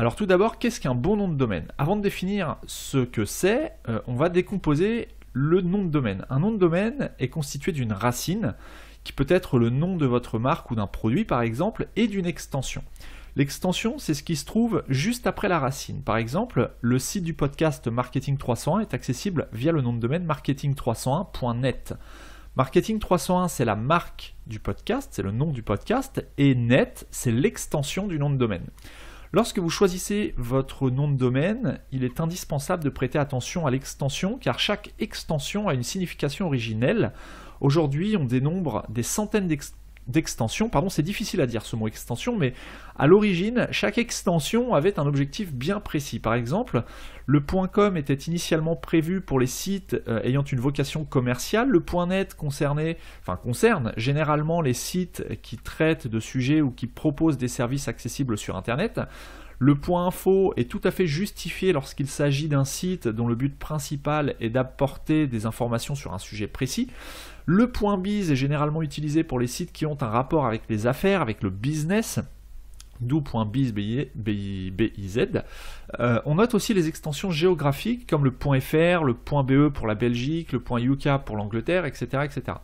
Alors tout d'abord, qu'est-ce qu'un bon nom de domaine Avant de définir ce que c'est, euh, on va décomposer le nom de domaine. Un nom de domaine est constitué d'une racine qui peut être le nom de votre marque ou d'un produit par exemple et d'une extension. L'extension, c'est ce qui se trouve juste après la racine. Par exemple, le site du podcast Marketing 301 est accessible via le nom de domaine marketing301.net. Marketing 301, c'est la marque du podcast, c'est le nom du podcast, et net, c'est l'extension du nom de domaine. Lorsque vous choisissez votre nom de domaine, il est indispensable de prêter attention à l'extension car chaque extension a une signification originelle. Aujourd'hui, on dénombre des centaines d'extensions d'extension, pardon, c'est difficile à dire ce mot extension, mais à l'origine, chaque extension avait un objectif bien précis. Par exemple, le .com était initialement prévu pour les sites euh, ayant une vocation commerciale, le .net concernait, enfin, concerne généralement les sites qui traitent de sujets ou qui proposent des services accessibles sur Internet, le point info est tout à fait justifié lorsqu'il s'agit d'un site dont le but principal est d'apporter des informations sur un sujet précis. Le point biz est généralement utilisé pour les sites qui ont un rapport avec les affaires, avec le business d'où .biz, on note aussi les extensions géographiques comme le .fr, le .be pour la Belgique, le .uk pour l'Angleterre, etc., etc.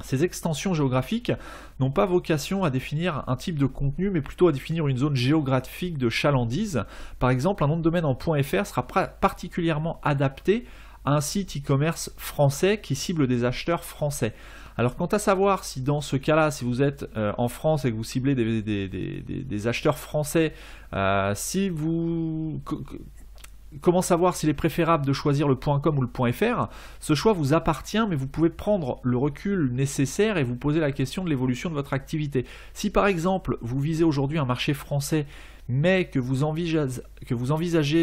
Ces extensions géographiques n'ont pas vocation à définir un type de contenu, mais plutôt à définir une zone géographique de chalandise. Par exemple, un nom de domaine en .fr sera particulièrement adapté à un site e-commerce français qui cible des acheteurs français. Alors quant à savoir si dans ce cas-là, si vous êtes euh, en France et que vous ciblez des, acheteurs français, euh, si vous comment savoir s'il est préférable de choisir le .com ou le .fr Ce choix vous appartient, mais vous pouvez prendre le recul nécessaire et vous poser la question de l'évolution de votre activité. Si par exemple vous visez aujourd'hui un marché français, mais que vous, envisagez,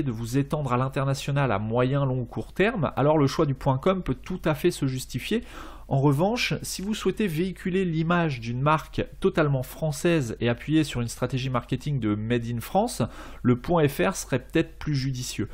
de vous étendre à l'international à moyen, long ou court terme, alors le choix du .com peut tout à fait se justifier en revanche, si vous souhaitez véhiculer l'image d'une marque totalement française et appuyer sur une stratégie marketing de Made in France, le .fr serait peut-être plus judicieux.